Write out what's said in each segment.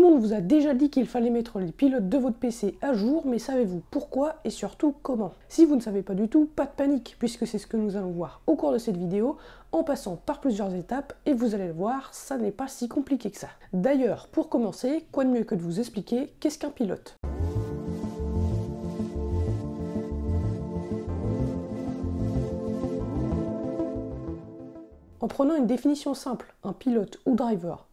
Tout le monde vous a déjà dit qu'il fallait mettre les pilotes de votre PC à jour, mais savez-vous pourquoi et surtout comment Si vous ne savez pas du tout, pas de panique, puisque c'est ce que nous allons voir au cours de cette vidéo, en passant par plusieurs étapes, et vous allez le voir, ça n'est pas si compliqué que ça. D'ailleurs, pour commencer, quoi de mieux que de vous expliquer qu'est-ce qu'un pilote En prenant une définition simple, un pilote ou driver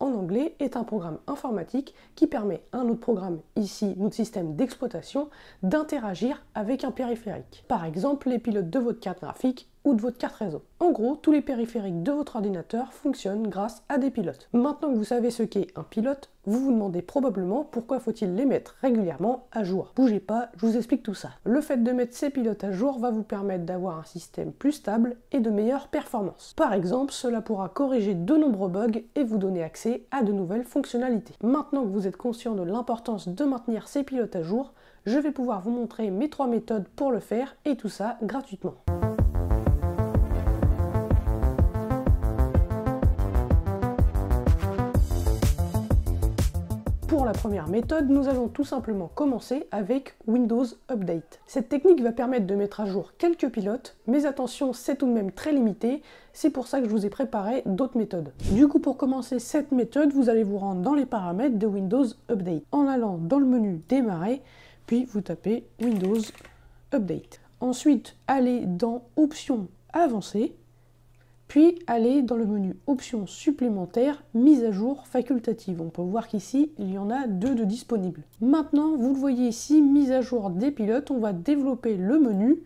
est un programme informatique qui permet à un autre programme, ici notre système d'exploitation, d'interagir avec un périphérique. Par exemple, les pilotes de votre carte graphique de votre carte réseau. En gros, tous les périphériques de votre ordinateur fonctionnent grâce à des pilotes. Maintenant que vous savez ce qu'est un pilote, vous vous demandez probablement pourquoi faut-il les mettre régulièrement à jour. Bougez pas, je vous explique tout ça. Le fait de mettre ces pilotes à jour va vous permettre d'avoir un système plus stable et de meilleures performances. Par exemple, cela pourra corriger de nombreux bugs et vous donner accès à de nouvelles fonctionnalités. Maintenant que vous êtes conscient de l'importance de maintenir ces pilotes à jour, je vais pouvoir vous montrer mes trois méthodes pour le faire et tout ça gratuitement. la première méthode, nous allons tout simplement commencer avec Windows Update. Cette technique va permettre de mettre à jour quelques pilotes, mais attention, c'est tout de même très limité, c'est pour ça que je vous ai préparé d'autres méthodes. Du coup, pour commencer cette méthode, vous allez vous rendre dans les paramètres de Windows Update en allant dans le menu Démarrer, puis vous tapez Windows Update. Ensuite, allez dans Options avancées puis aller dans le menu Options supplémentaires, mise à jour facultative. On peut voir qu'ici, il y en a deux de disponibles. Maintenant, vous le voyez ici, mise à jour des pilotes, on va développer le menu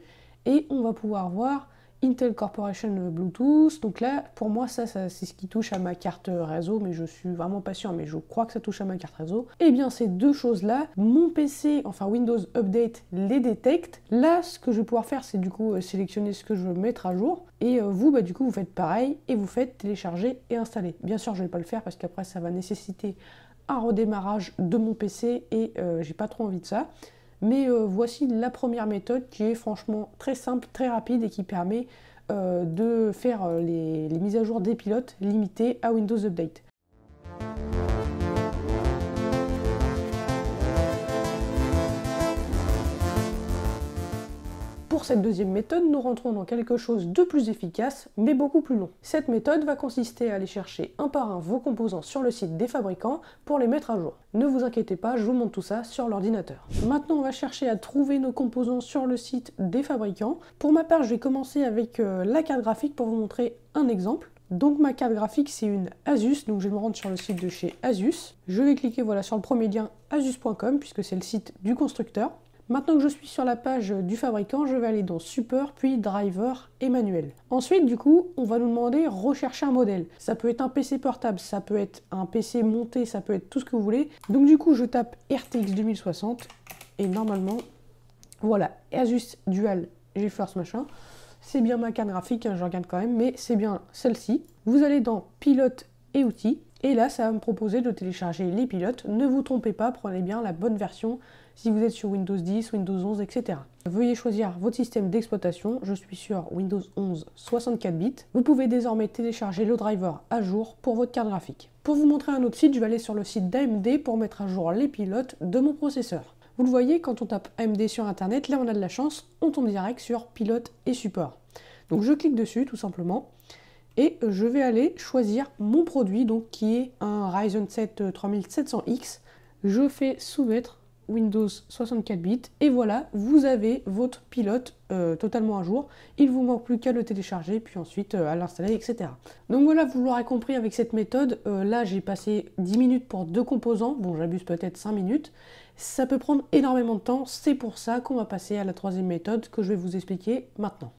et on va pouvoir voir Intel Corporation Bluetooth. Donc là, pour moi, ça, c'est ce qui touche à ma carte réseau, mais je suis vraiment pas sûr. mais je crois que ça touche à ma carte réseau. Et eh bien, ces deux choses-là, mon PC, enfin Windows Update, les détecte. Là, ce que je vais pouvoir faire, c'est du coup euh, sélectionner ce que je veux mettre à jour. Et euh, vous, bah, du coup, vous faites pareil et vous faites télécharger et installer. Bien sûr, je ne vais pas le faire parce qu'après, ça va nécessiter un redémarrage de mon PC et euh, j'ai pas trop envie de ça. Mais euh, voici la première méthode qui est franchement très simple, très rapide et qui permet euh, de faire euh, les, mises à jour des pilotes limitées à Windows Update. Pour cette deuxième méthode, nous rentrons dans quelque chose de plus efficace, mais beaucoup plus long. Cette méthode va consister à aller chercher un par un vos composants sur le site des fabricants pour les mettre à jour. Ne vous inquiétez pas, je vous montre tout ça sur l'ordinateur. Maintenant, on va chercher à trouver nos composants sur le site des fabricants. Pour ma part, je vais commencer avec euh, la carte graphique pour vous montrer un exemple. Donc ma carte graphique c'est une Asus, donc je vais me rendre sur le site de chez Asus. Je vais cliquer voilà sur le premier lien asus.com puisque c'est le site du constructeur. Maintenant que je suis sur la page du fabricant, je vais aller dans Support, puis Driver et Manuel. Ensuite, du coup, on va nous demander rechercher un modèle. Ça peut être un PC portable, ça peut être un PC monté, ça peut être tout ce que vous voulez. Donc du coup, je tape RTX 2060 et normalement, voilà, Asus Dual GeForce machin. C'est bien ma carte graphique, j'en hein, je regarde quand même, mais c'est bien celle-ci. Vous allez dans Pilote et Outils et là, ça va me proposer de télécharger les pilotes. Ne vous trompez pas, prenez bien la bonne version si vous êtes sur Windows 10, Windows 11, etc. Veuillez choisir votre système d'exploitation. Je suis sur Windows 11 64 bits. Vous pouvez désormais télécharger le driver à jour pour votre carte graphique. Pour vous montrer un autre site, je vais aller sur le site d'AMD pour mettre à jour les pilotes de mon processeur. Vous le voyez, quand on tape AMD sur Internet, là on a de la chance, on tombe direct sur pilote et support. Donc je clique dessus tout simplement et je vais aller choisir mon produit donc qui est un Ryzen 7 3700X. Euh, je fais soumettre Windows 64 bits. Et voilà, vous avez votre pilote euh, totalement à jour. Il vous manque plus qu'à le télécharger, puis ensuite euh, à l'installer, etc. Donc voilà, vous l'aurez compris avec cette méthode. Euh, là, j'ai passé 10 minutes pour deux composants. Bon, j'abuse peut-être 5 minutes. Ça peut prendre énormément de temps. C'est pour ça qu'on va passer à la troisième méthode que je vais vous expliquer maintenant.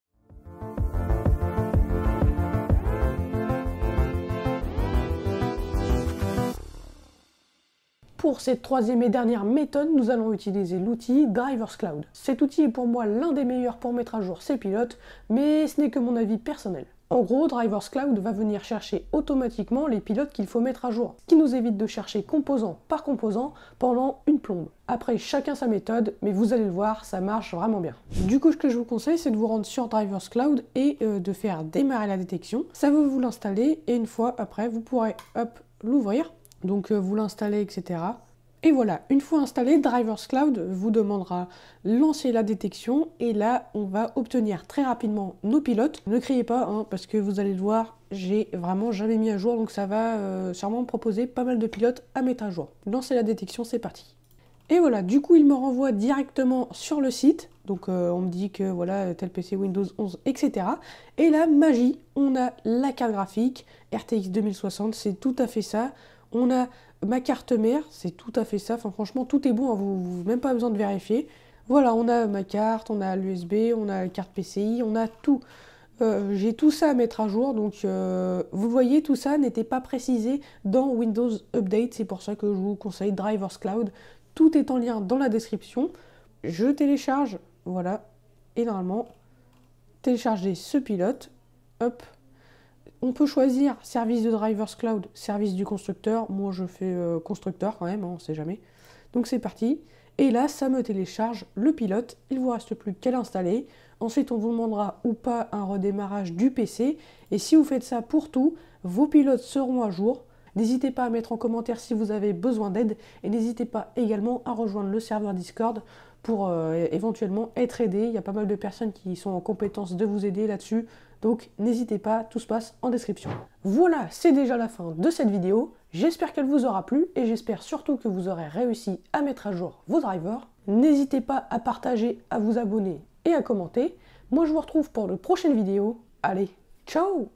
Pour cette troisième et dernière méthode, nous allons utiliser l'outil Drivers Cloud. Cet outil est pour moi l'un des meilleurs pour mettre à jour ses pilotes, mais ce n'est que mon avis personnel. En gros, Drivers Cloud va venir chercher automatiquement les pilotes qu'il faut mettre à jour, ce qui nous évite de chercher composant par composant pendant une plombe. Après, chacun sa méthode, mais vous allez le voir, ça marche vraiment bien. Du coup, ce que je vous conseille, c'est de vous rendre sur Drivers Cloud et euh, de faire démarrer la détection. Ça va vous l'installer et une fois après, vous pourrez l'ouvrir donc euh, vous l'installez, etc. Et voilà, une fois installé, Drivers Cloud vous demandera lancer la détection et là, on va obtenir très rapidement nos pilotes. Ne criez pas, hein, parce que vous allez le voir, j'ai vraiment jamais mis à jour, donc ça va euh, sûrement me proposer pas mal de pilotes à mettre à jour. Lancer la détection, c'est parti. Et voilà, du coup, il me renvoie directement sur le site. Donc euh, on me dit que voilà, tel PC Windows 11, etc. Et là, magie, on a la carte graphique, RTX 2060, c'est tout à fait ça. On a ma carte mère, c'est tout à fait ça. franchement, tout est bon, hein, vous, n'avez même pas besoin de vérifier. Voilà, on a ma carte, on a l'USB, on a la carte PCI, on a tout. Euh, j'ai tout ça à mettre à jour, donc euh, vous voyez, tout ça n'était pas précisé dans Windows Update. C'est pour ça que je vous conseille Drivers Cloud. Tout est en lien dans la description. Je télécharge, voilà, et normalement, télécharger ce pilote. Hop, on peut choisir service de drivers cloud, service du constructeur. Moi, je fais euh, constructeur quand même, hein, on ne sait jamais. Donc c'est parti. Et là, ça me télécharge le pilote. Il vous reste plus qu'à l'installer. Ensuite, on vous demandera ou pas un redémarrage du PC. Et si vous faites ça pour tout, vos pilotes seront à jour. N'hésitez pas à mettre en commentaire si vous avez besoin d'aide et n'hésitez pas également à rejoindre le serveur Discord pour euh, éventuellement être aidé. Il y a pas mal de personnes qui sont en compétence de vous aider là-dessus. Donc n'hésitez pas, tout se passe en description. Voilà, c'est déjà la fin de cette vidéo. J'espère qu'elle vous aura plu et j'espère surtout que vous aurez réussi à mettre à jour vos drivers. N'hésitez pas à partager, à vous abonner et à commenter. Moi je vous retrouve pour de prochaines vidéos. Allez, ciao